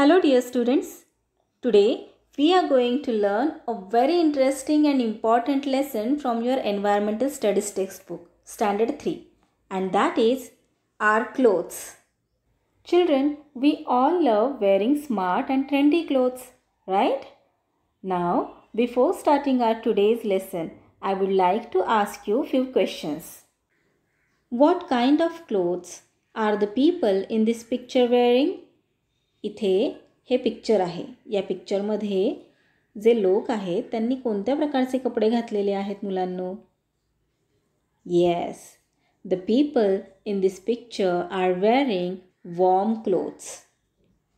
Hello dear students, today we are going to learn a very interesting and important lesson from your environmental studies textbook standard 3 and that is our clothes. Children, we all love wearing smart and trendy clothes, right? Now, before starting our today's lesson, I would like to ask you few questions. What kind of clothes are the people in this picture wearing? इथे हे picture आहे या पिक्चरमध्ये जे लोक आहेत त्यांनी कोणत्या प्रकारचे कपडे घातलेले आहेत मुलांनो yes the people in this picture are wearing warm clothes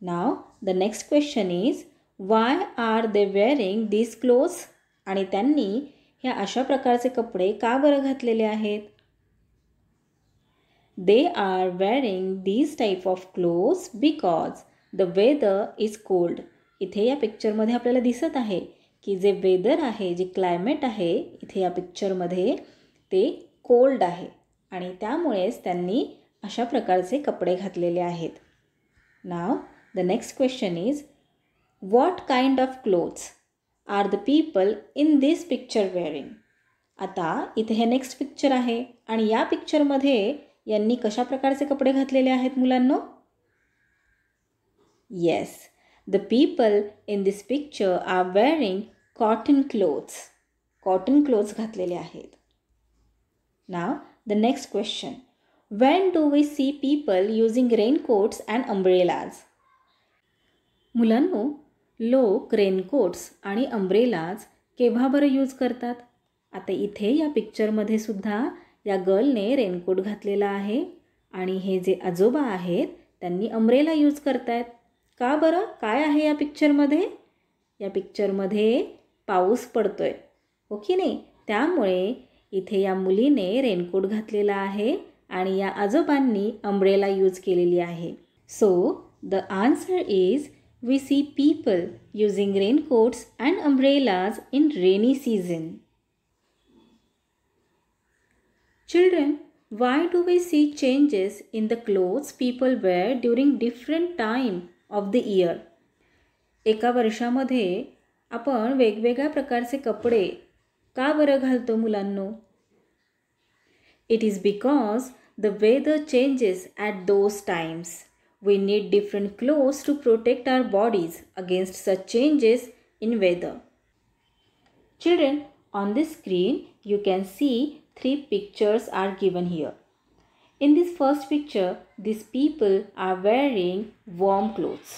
now the next question is why are they wearing this clothes आणि त्यांनी ह्या अशा प्रकारचे कपडे का बरं घातलेले आहेत they are wearing this type of clothes because the weather is cold इथे या पिक्चरमध्ये आपल्याला दिसत आहे की जे वेदर आहे जे क्लायमेट आहे इथे या पिक्चरमध्ये ते कोल्ड आहे आणि त्यामुळेच त्यांनी अशा प्रकारचे कपडे घातलेले आहेत now the next question is what kind of clothes are the people in this picture wearing आता इथे हे नेक्स्ट पिक्चर आहे आणि या पिक्चरमध्ये यांनी कशा प्रकारचे कपडे घातलेले आहेत मुलांना Yes, the people in this picture are wearing cotton clothes. Cotton clothes घातलेले आहेत. Now, the next question. When do we see people using raincoats and umbrellas? मुलांनो लोक रेनकोट्स आणि अम्ब्रेलाज केव्हा बरं यूज करतात आता इथे या पिक्चरमध्ये सुद्धा या गर्लने रेनकोट घातलेला आहे आणि हे जे आजोबा आहेत त्यांनी अम्ब्रेला यूज करतायत का बरं काय आहे या पिक्चरमध्ये या पिक्चरमध्ये पाऊस पडतोय हो की नाही त्यामुळे इथे या मुलीने रेनकोट घातलेला आहे आणि या आजोबांनी अंब्रेला यूज केलेली आहे so the answer is we see people using raincoats and umbrellas in rainy season children why do we see changes in the clothes people wear during different time of the year एका वर्षामध्ये आपण वेगवेगळ्या प्रकारचे कपडे का बरं घालतो मुलांनो it is because the weather changes at those times we need different clothes to protect our bodies against such changes in weather. Children, on this screen you can see three pictures are given here. In this first picture, these people are wearing warm clothes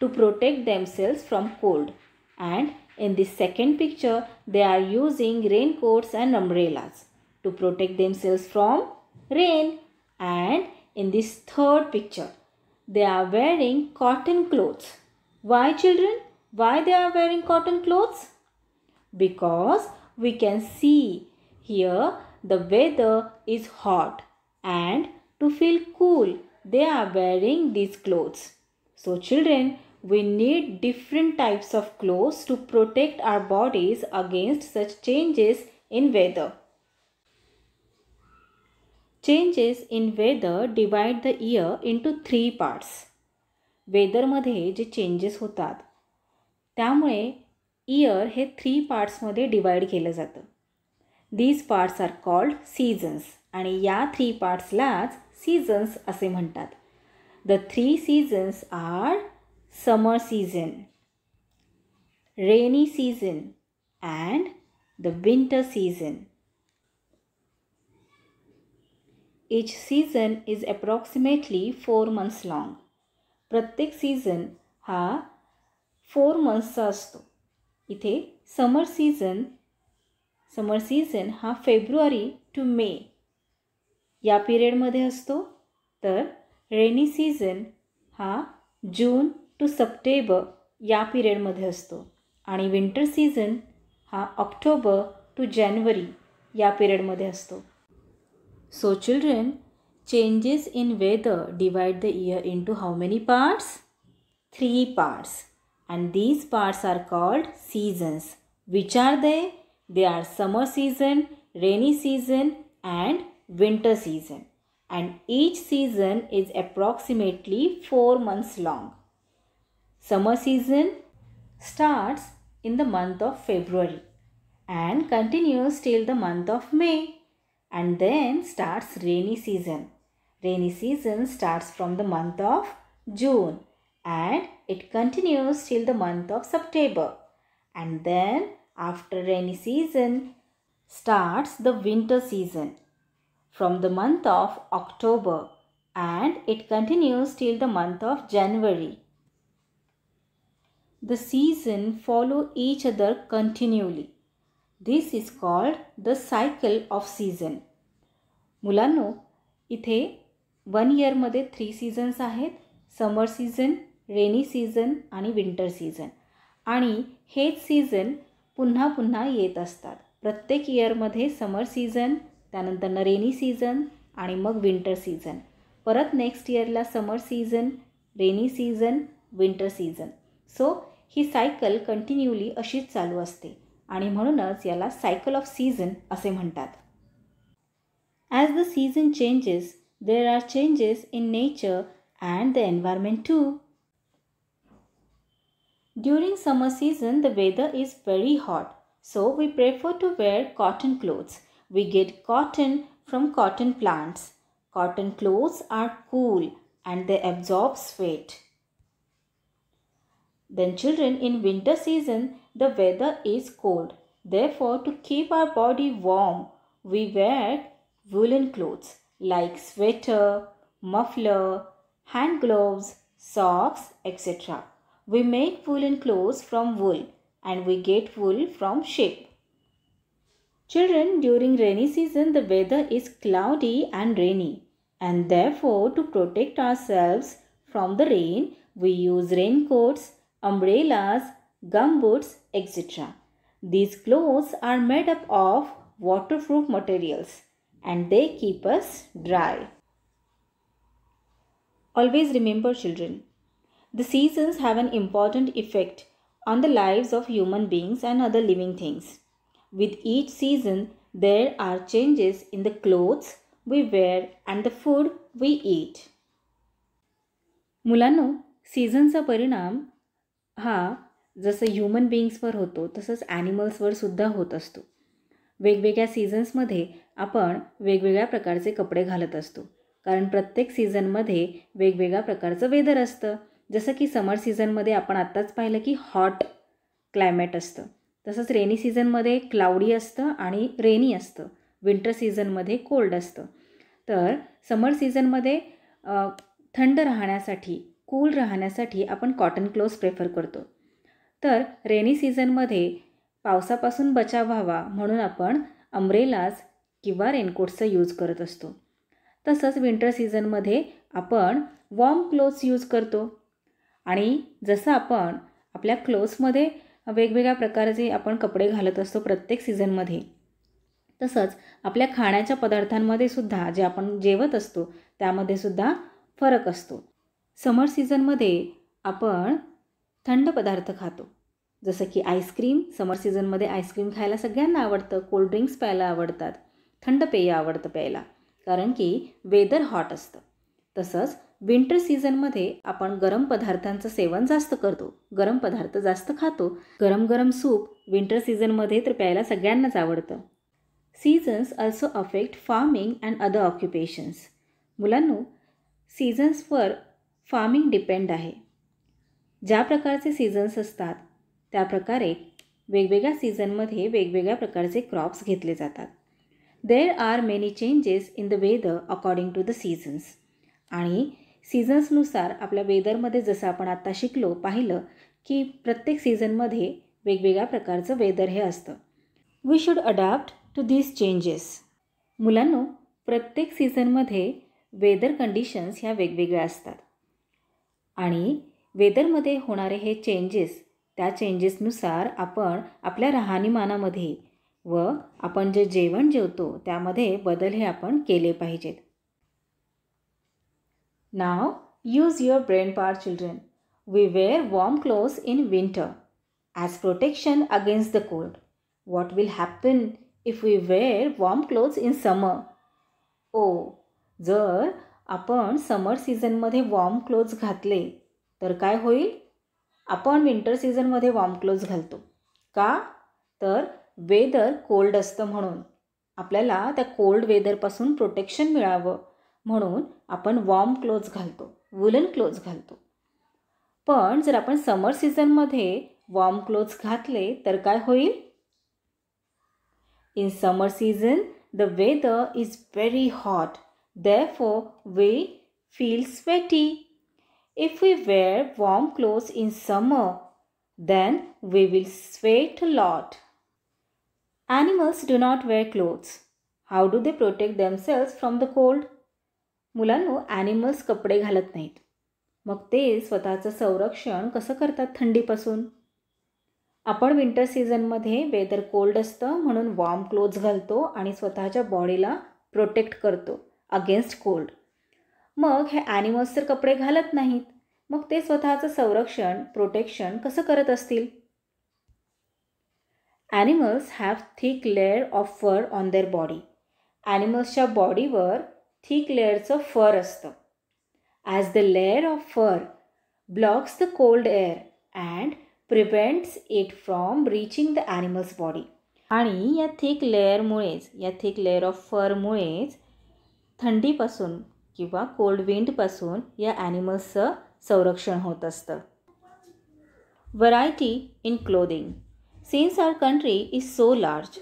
to protect themselves from cold. And in this second picture, they are using raincoats and umbrellas to protect themselves from rain. And in this third picture, they are wearing cotton clothes. Why children? Why they are wearing cotton clothes? Because we can see here the weather is hot and to feel cool, they are wearing these clothes. So, children, we need different types of clothes to protect our bodies against such changes in weather. Changes in weather divide the year into three parts. Weather madhe je changes hotat. Tamwe year he three parts madhe divide kele These parts are called seasons. आणि या three पार्ट्सलाच seasons असे म्हणतात the three seasons are summer season rainy season and the winter season each season is approximately four months long प्रत्येक season हा four मंथ्सचा असतो इथे summer season summer season हा फेब्रुवारी टू मे या पिरियडमध्ये असतो तर रेनी सीझन हा जून टू सप्टेंबर या पिरियडमध्ये असतो आणि विंटर सीझन हा ऑक्टोबर टू जानेवारी या पिरियडमध्ये असतो so children changes in weather divide the year in two how many parts three parts and these parts are called seasons which are they they are summer season rainy season and winter season and each season is approximately 4 months long. Summer season starts in the month of February and continues till the month of May and then starts rainy season. Rainy season starts from the month of June and it continues till the month of September and then after rainy season starts the winter season from the month of October and it continues till the month of January. The season follow each other continually. This is called the cycle of season. मुलांनो इथे one इयरमध्ये three seasons आहेत summer season rainy season आणि winter season आणि हेच season पुन्हा पुन्हा येत असतात प्रत्येक इयरमध्ये समर सीझन त्यानंतर न रेनी सीझन आणि मग विंटर सीझन परत नेक्स्ट इयरला summer season rainy season winter season so ही सायकल कंटिन्यूली अशीच चालू असते आणि म्हणूनच याला सायकल ऑफ सीझन असे म्हणतात as the season changes there are changes in nature and the environment too during summer season the weather is very hot so we prefer to wear cotton clothes We get cotton from cotton plants. Cotton clothes are cool and they absorb sweat. Then children, in winter season, the weather is cold. Therefore, to keep our body warm, we wear woolen clothes like sweater, muffler, hand gloves, socks, etc. We make woolen clothes from wool and we get wool from sheep. Children, during rainy season, the weather is cloudy and rainy. And therefore, to protect ourselves from the rain, we use raincoats, umbrellas, gumboots, etc. These clothes are made up of waterproof materials and they keep us dry. Always remember children, the seasons have an important effect on the lives of human beings and other living things. With each season, there are changes in the clothes we wear and the food we eat. मुलांनो सीझनचा परिणाम हा जसं human बिईंग्सवर होतो तसंच ॲनिमल्सवर सुद्धा होत असतो वेगवेगळ्या सीझन्समध्ये आपण वेगवेगळ्या प्रकारचे कपडे घालत असतो कारण प्रत्येक सीझनमध्ये वेगवेगळ्या प्रकारचं वेदर असतं जसं की समर सीझनमध्ये आपण आत्ताच पाहिलं की हॉट क्लायमेट असतं तसंच रेनी सीझनमध्ये क्लाउडी असतं आणि रेनी असतं विंटर सीझनमध्ये कोल्ड असतं तर समर सीझनमध्ये थंड राहण्यासाठी कूल राहण्यासाठी आपण कॉटन क्लोज प्रेफर करतो तर रेनी सीझनमध्ये पावसापासून बचाव व्हावा म्हणून आपण अम्ब्रेलाज किंवा रेनकोटचा यूज करत असतो तसंच विंटर सीझनमध्ये आपण वॉर्म क्लोथ्स यूज करतो आणि जसं आपण आपल्या क्लोथ्समध्ये वेगवेगळ्या प्रकारचे आपण कपडे घालत असतो प्रत्येक सीझनमध्ये तसंच आपल्या खाण्याच्या पदार्थांमध्ये सुद्धा जे आपण जेवत असतो त्यामध्ये सुद्धा फरक असतो समर सीझनमध्ये आपण थंड पदार्थ खातो जसं की आईस्क्रीम समर सीझनमध्ये आईस्क्रीम खायला सगळ्यांना आवडतं कोल्ड ड्रिंक्स प्यायला आवडतात थंड पेय आवडतं प्यायला कारण की वेदर हॉट असतं तसंच विंटर सीझनमध्ये आपण गरम पदार्थांचं सेवन जास्त करतो गरम पदार्थ जास्त खातो गरम गरम सूप विंटर सीझनमध्ये तर प्यायला सगळ्यांनाच आवडतं seasons also affect farming and other occupations मुलांनो सीझन्सवर फार्मिंग डिपेंड आहे ज्या प्रकारचे सीझन्स असतात त्या प्रकारे वेगवेगळ्या सीझनमध्ये वेगवेगळ्या प्रकारचे क्रॉप्स घेतले जातात there are many changes in the weather according to the seasons आणि सीझन्सनुसार आपल्या वेदरमध्ये जसं आपण आत्ता शिकलो पाहिलं की प्रत्येक सीझनमध्ये वेगवेगळ्या प्रकारचं वेदर हे असतं we should adapt to this changes मुलांनो प्रत्येक सीझनमध्ये वेदर कंडिशन्स ह्या वेगवेगळ्या असतात आणि वेदरमध्ये होणारे हे चेंजेस त्या चेंजेसनुसार आपण आपल्या राहणीमानामध्ये व आपण जे जेवण जेवतो त्यामध्ये बदल हे आपण केले पाहिजेत Now use your brain power children. We wear warm clothes in winter as protection against the cold. What will happen if we wear warm clothes in summer? Oh, जर आपण समर सीझनमध्ये वॉर्म क्लोथ्स घातले तर काय होईल आपण विंटर सीझनमध्ये warm clothes घालतो का तर वेदर कोल्ड असतं म्हणून आपल्याला त्या कोल्ड वेदरपासून प्रोटेक्शन मिळावं म्हणून आपण वॉर्म क्लोथ्स घालतो वुलन क्लोथ्स घालतो पण जर आपण समर सीजनमध्ये वॉर्म क्लोथ्स घातले तर काय होईल in summer season the weather is very hot then we feel sweaty if we wear warm clothes in summer then will sweat lot animals do not wear clothes how do they protect themselves from the cold मुलांनो animals कपडे घालत नाहीत मग ते स्वतःचं संरक्षण कसं करतात थंडीपासून आपण विंटर सीझनमध्ये वेदर कोल्ड असतं म्हणून वॉर्म क्लोथ्स घालतो आणि स्वतःच्या बॉडीला प्रोटेक्ट करतो अगेन्स्ट कोल्ड मग हे ॲनिमल्स तर कपडे घालत नाहीत मग ते स्वतःचं संरक्षण प्रोटेक्शन कसं करत असतील animals have thick layer of fur on their body ॲनिमल्सच्या बॉडीवर थिक लेअरचं फर असतं as the layer of fur blocks the cold air and prevents it from reaching the animals body आणि या थिक लेअरमुळेच या थिक लेअर ऑफ फरमुळेच थंडीपासून किंवा cold विंडपासून या ॲनिमल्सचं संरक्षण होत असतं variety in clothing since our country is so large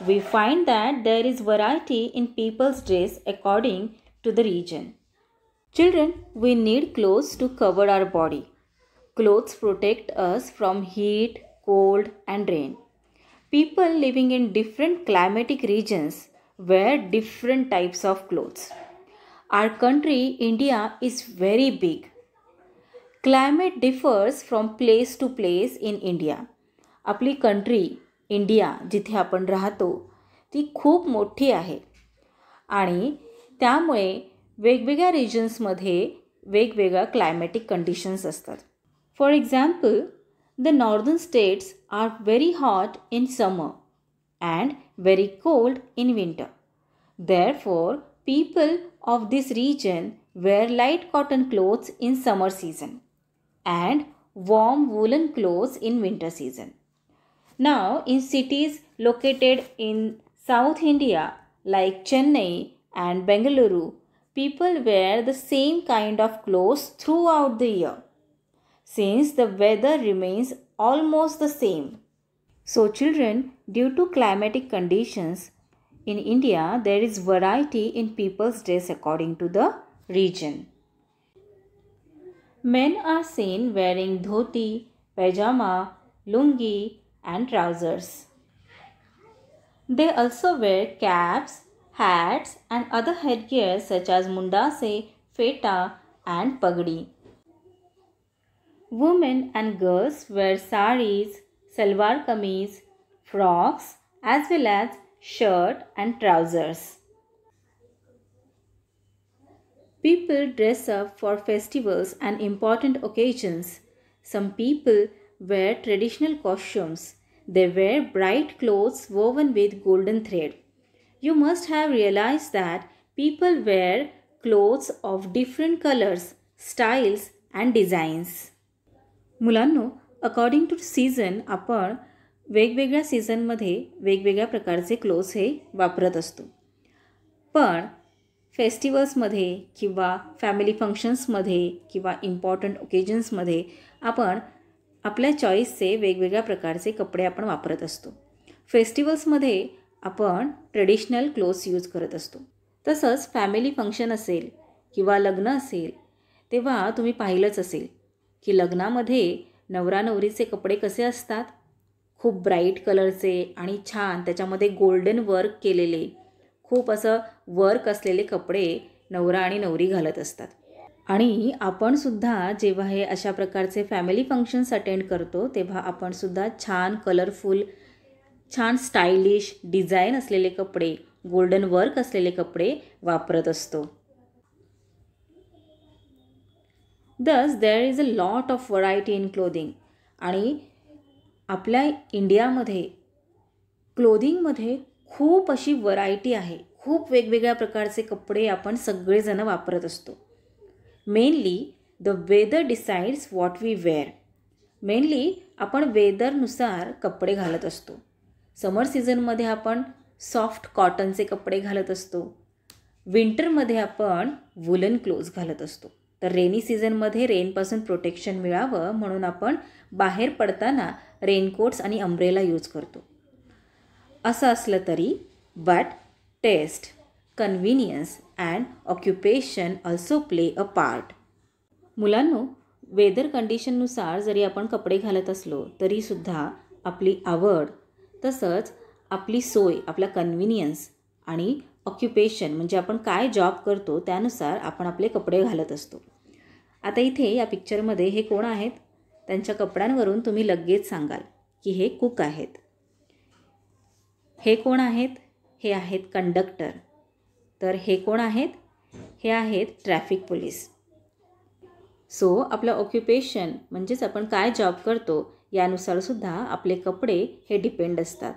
We find that there is variety in people's dress according to the region. Children, we need clothes to cover our body. Clothes protect us from heat, cold, and rain. People living in different climatic regions wear different types of clothes. Our country, India, is very big. Climate differs from place to place in India. Apply country. India जिथे आपण राहतो ती खूप मोठी आहे आणि त्यामुळे वेगवेगळ्या रिजन्समध्ये वेगवेगळ्या क्लायमॅटिक कंडिशन्स असतात for example the northern states are very hot in summer and very cold in winter therefore people of this region wear light cotton clothes in summer season and warm woollen clothes in winter season Now, in cities located in South India like Chennai and Bengaluru, people wear the same kind of clothes throughout the year since the weather remains almost the same. So, children, due to climatic conditions in India, there is variety in people's dress according to the region. Men are seen wearing dhoti, pajama, lungi, and trousers. They also wear caps, hats and other headgear such as mundase, feta and pagdi. Women and girls wear saris, salwar kameez, frocks as well as shirt and trousers. People dress up for festivals and important occasions. Some people wear traditional costumes. They wear bright clothes woven with golden thread. You must have realized that people wear clothes of different colors, styles and designs मुलांनो according to season आपण वेगवेगळ्या सीझनमध्ये वेगवेगळ्या प्रकारचे clothes हे वापरत असतो पण फेस्टिवल्समध्ये किंवा फॅमिली फंक्शन्समध्ये किंवा इम्पॉर्टंट ओकेजन्समध्ये आपण आपल्या चॉईसचे वेगवेगळ्या प्रकारचे कपडे आपण वापरत असतो फेस्टिवल्समध्ये आपण ट्रेडिशनल क्लोथ्स यूज करत असतो तसंच फॅमिली फंक्शन असेल किंवा लग्न असेल तेव्हा तुम्ही पाहिलंच असेल की लग्नामध्ये नवरा नवरीचे कपडे कसे असतात खूप ब्राईट कलरचे आणि छान त्याच्यामध्ये गोल्डन वर्क केलेले खूप असं वर्क असलेले कपडे नवरा आणि नवरी घालत असतात आणि आपण सुद्धा जेव्हा हे अशा प्रकारचे फॅमिली फंक्शन्स अटेंड करतो तेव्हा आपण सुद्धा छान कलरफुल छान स्टायलिश डिझाईन असलेले कपडे गोल्डन वर्क असलेले कपडे वापरत असतो thus there is a lot of variety in clothing आणि आपल्या इंडियामध्ये क्लोदिंगमध्ये खूप अशी व्हरायटी आहे खूप वेगवेगळ्या प्रकारचे कपडे आपण सगळेजणं वापरत असतो mainly the weather decides what we wear mainly आपण वेदरनुसार कपडे घालत असतो समर सीझनमध्ये आपण सॉफ्ट कॉटनचे कपडे घालत असतो विंटरमध्ये आपण वुलन क्लोज घालत असतो तर रेनी सीझनमध्ये रेनपासून प्रोटेक्शन मिळावं म्हणून आपण बाहेर पडताना रेनकोट्स आणि अम्ब्रेला यूज करतो असं असलं तरी but taste convenience and occupation also play a part मुलांनो वेदर कंडिशननुसार जरी आपण कपडे घालत असलो तरीसुद्धा आपली आवड तसंच आपली सोय आपला कन्व्हिनियन्स आणि ऑक्युपेशन म्हणजे आपण काय जॉब करतो त्यानुसार आपण आपले कपडे घालत असतो आता इथे या पिक्चरमध्ये हे कोण आहेत त्यांच्या कपड्यांवरून तुम्ही लगेच सांगाल की हे कुक आहेत हे कोण आहेत हे आहेत कंडक्टर तर हे कोण आहेत हे आहेत ट्रॅफिक पोलीस सो आपलं ऑक्युपेशन म्हणजेच आपण काय जॉब करतो यानुसारसुद्धा सुद्धा आपले कपडे हे डिपेंड असतात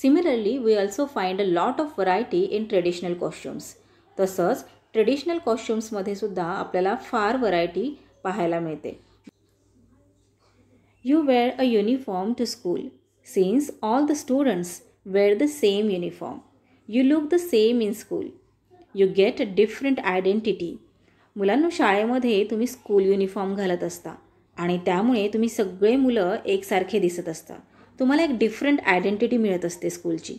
similarly we also find a lot of variety in traditional costumes तसंच ट्रेडिशनल कॉस्ट्युम्समध्ये सुद्धा आपल्याला फार व्हरायटी पाहायला मिळते you wear a uniform to school since all the students wear the same uniform you look the same in school you get a different identity मुलांना शाळेमध्ये तुम्ही स्कूल युनिफॉर्म घालत असता आणि त्यामुळे तुम्ही सगळे मुलं एकसारखे दिसत असता तुम्हाला एक डिफरंट आयडेंटिटी मिळत असते स्कूलची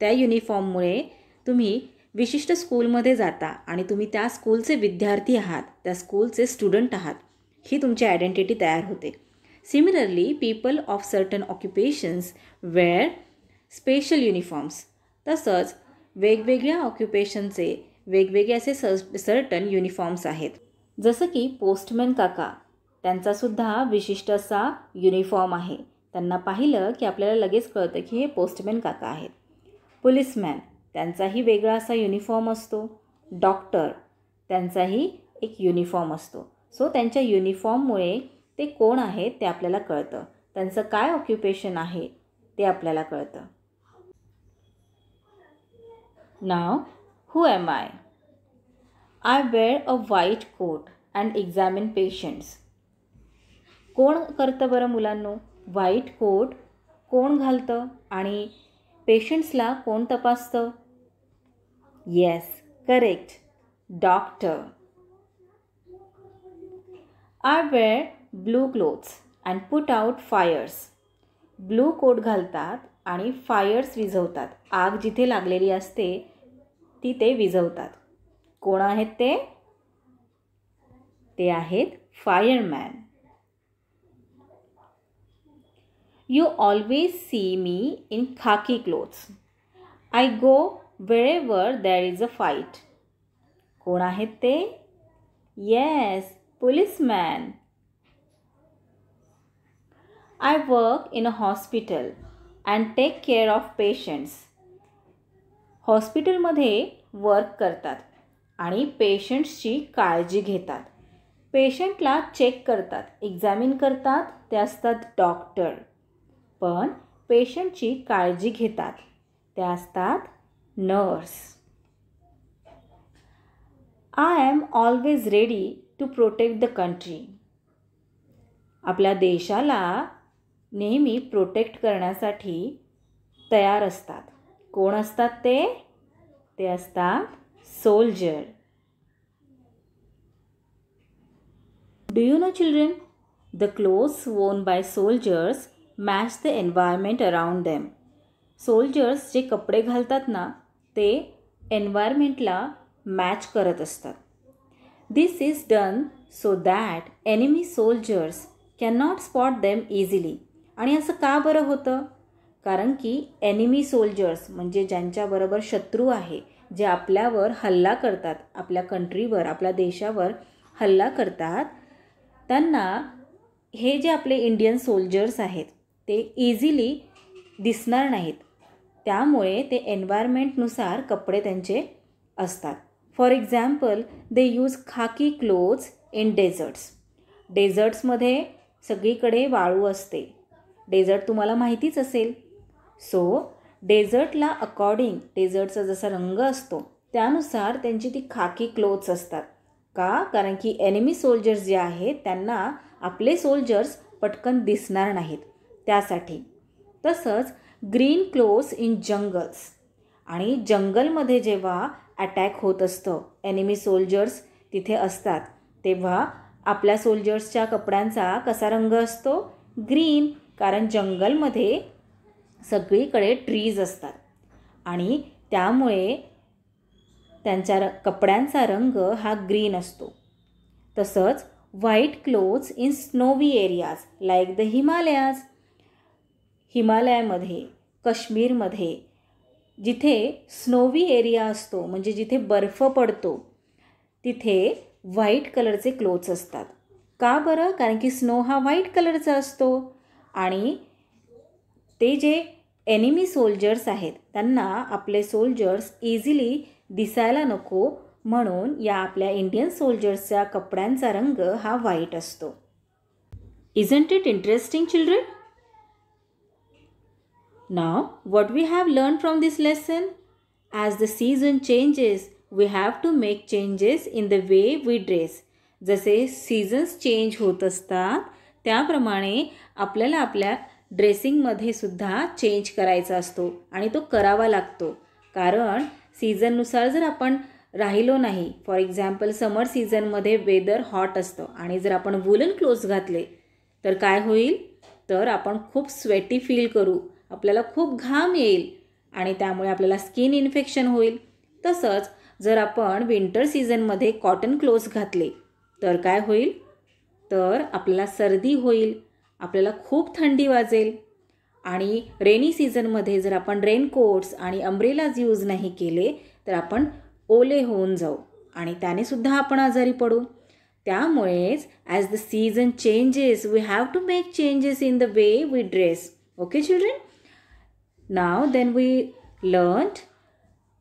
त्या युनिफॉर्ममुळे तुम्ही विशिष्ट स्कूलमध्ये जाता आणि तुम्ही त्या स्कूलचे विद्यार्थी आहात त्या स्कूलचे स्टुडंट आहात ही तुमची आयडेंटिटी तयार होते similarly people of certain occupations wear special uniforms तसंच वेगवेगळ्या ऑक्युपेशनचे वेगवेगळे असे स सर्टन युनिफॉर्म्स आहेत जसं की पोस्टमॅन काका त्यांचासुद्धा विशिष्ट असा युनिफॉर्म आहे त्यांना पाहिलं की आपल्याला लगेच कळतं की हे पोस्टमॅन काका आहेत पोलिसमॅन त्यांचाही वेगळा असा युनिफॉर्म असतो डॉक्टर त्यांचाही एक युनिफॉर्म असतो सो त्यांच्या युनिफॉर्ममुळे ते कोण आहेत ते आपल्याला कळतं त्यांचं काय ऑक्युपेशन आहे ते आपल्याला कळतं नाव Who am I? I wear a white coat and examine patients. कोण करतं बरं मुलांनो व्हाईट कोट कोण घालतं आणि पेशंट्सला कोण तपासतं yes correct doctor I wear blue clothes and put out fires blue coat घालतात आणि फायर्स विझवतात आग जिथे लागलेली असते ती ते विझवतात कोण आहेत ते ते आहेत fireman you always see me in khaki clothes I go वेळेवर दॅर इज अ फाईट कोण आहेत ते yes man I work in a hospital and take care of patients हॉस्पिटलमध्ये वर्क करतात आणि पेशंट्सची काळजी घेतात पेशंटला चेक करतात एक्झामिन करतात ते असतात डॉक्टर पण पेशंटची काळजी घेतात त्या असतात nurse I am always ready to protect the country आपल्या देशाला नेहमी प्रोटेक्ट करण्यासाठी तयार असतात कोण असतात ते ते असतात soldier do you know children the clothes worn by soldiers match the environment around them soldiers जे कपडे घालतात ना ते एन्व्हायरमेंटला मॅच करत असतात this is done so that enemy soldiers can not spot them easily आणि असं का बरं होतं कारण की एनिमी सोल्जर्स म्हणजे ज्यांच्याबरोबर शत्रू आहे जे आपल्यावर हल्ला करतात आपल्या कंट्रीवर आपल्या देशावर हल्ला करतात त्यांना हे जे आपले इंडियन सोल्जर्स आहेत ते इझिली दिसणार नाहीत त्यामुळे ते एन्व्हायरमेंटनुसार कपडे त्यांचे असतात for example they use khaki clothes in deserts डेझर्ट्समध्ये सगळीकडे वाळू असते डेझर्ट तुम्हाला माहितीच असेल सो डेझर्टला अकॉर्डिंग डेझर्टचा जसा रंग असतो त्यानुसार त्यांची ती खाकी क्लोथ्स असतात का कारण की एनिमी सोल्जर्स जे आहेत त्यांना आपले सोल्जर्स पटकन दिसणार नाहीत त्यासाठी तसंच ग्रीन क्लोथ्स इन जंगल्स आणि जंगलमध्ये जेव्हा अटॅक होत असतं एनिमी सोल्जर्स तिथे असतात तेव्हा आपल्या सोल्जर्सच्या कपड्यांचा कसा रंग असतो ग्रीन कारण जंगलमध्ये सगळीकडे ट्रीज असतात आणि त्यामुळे त्यांच्या र कपड्यांचा रंग हा ग्रीन असतो तसंच white clothes in snowy areas like the Himalayas हिमालयामध्ये काश्मीरमध्ये जिथे स्नोवी एरिया असतो म्हणजे जिथे बर्फ पडतो तिथे व्हाईट कलरचे क्लोथ्स असतात का बरं कारण की स्नो हा व्हाईट कलरचा असतो आणि ते जे एनिमी सोल्जर्स आहेत त्यांना आपले सोल्जर्स इझिली दिसायला नको म्हणून या आपल्या इंडियन सोल्जर्सच्या कपड्यांचा रंग हा व्हाईट असतो isn't it interesting children now what we have learn from this lesson as the season changes we have to make changes in the way we dress जसे सीझन्स चेंज होत असतात त्याप्रमाणे आपल्याला आपल्या ड्रेसिंगमध्ये सुद्धा चेंज करायचा असतो आणि तो करावा लागतो कारण सीझननुसार जर आपण राहिलो नाही फॉर एक्झाम्पल समर सीझनमध्ये वेदर हॉट असतं आणि जर आपण वुलन क्लोज घातले तर काय होईल तर आपण खूप स्वेटी फील करू आपल्याला खूप घाम येईल आणि त्यामुळे आपल्याला स्किन इन्फेक्शन होईल तसंच जर आपण विंटर सीझनमध्ये कॉटन क्लोथ्स घातले तर काय होईल तर आपल्याला सर्दी होईल आपल्याला खूप थंडी वाजेल आणि रेनी सीझनमध्ये जर आपण रेनकोट्स आणि अम्ब्रेलाज यूज नाही केले तर आपण ओले होऊन जाऊ आणि त्यानेसुद्धा आपण आजारी पडू त्यामुळेच as the season changes we have to make changes in the way we dress okay children now then we learn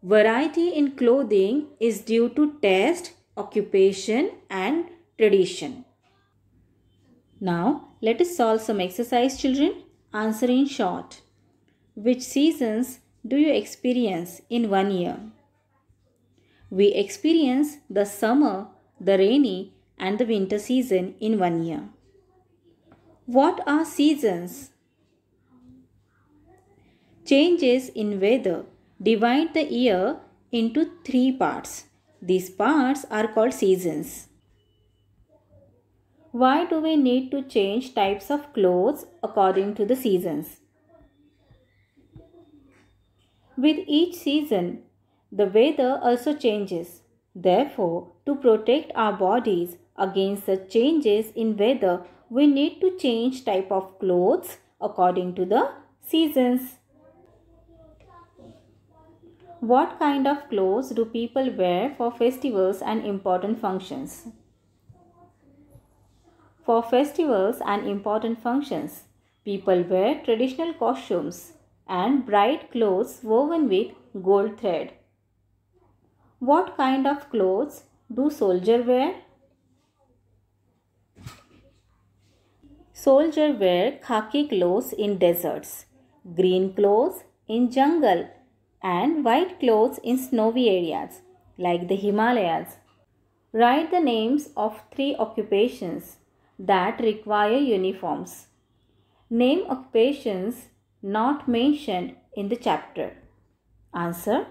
variety in clothing is due to taste occupation and tradition now Let us solve some exercise children. Answer in short. Which seasons do you experience in one year? We experience the summer, the rainy and the winter season in one year. What are seasons? Changes in weather divide the year into three parts. These parts are called seasons. Why do we need to change types of clothes according to the seasons? With each season, the weather also changes. Therefore, to protect our bodies against such changes in weather, we need to change type of clothes according to the seasons. What kind of clothes do people wear for festivals and important functions? For festivals and important functions, people wear traditional costumes and bright clothes woven with gold thread. What kind of clothes do soldiers wear? Soldier wear khaki clothes in deserts, green clothes in jungle and white clothes in snowy areas like the Himalayas. Write the names of three occupations that require uniforms. Name occupations not mentioned in the chapter. Answer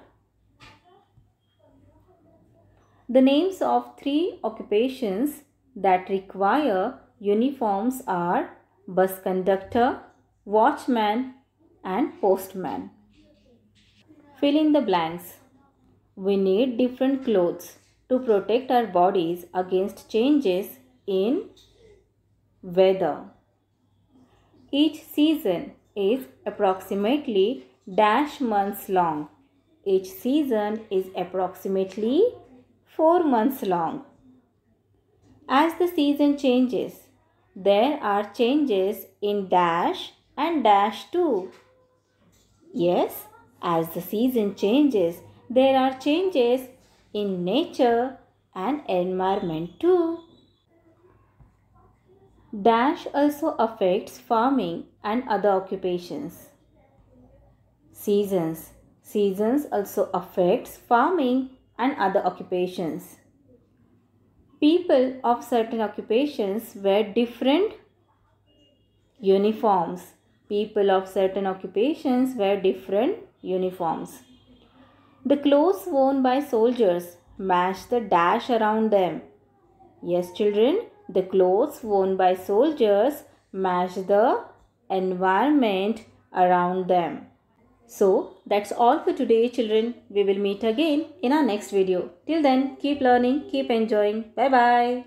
The names of three occupations that require uniforms are bus conductor, watchman and postman. Fill in the blanks. We need different clothes to protect our bodies against changes in weather. Each season is approximately dash months long. Each season is approximately 4 months long. As the season changes, there are changes in dash and dash too. Yes, as the season changes, there are changes in nature and environment too. Dash also affects farming and other occupations. Seasons. Seasons also affects farming and other occupations. People of certain occupations wear different uniforms. People of certain occupations wear different uniforms. The clothes worn by soldiers match the dash around them. Yes, children, the clothes worn by soldiers match the environment around them. So that's all for today children. We will meet again in our next video. Till then keep learning, keep enjoying. Bye bye.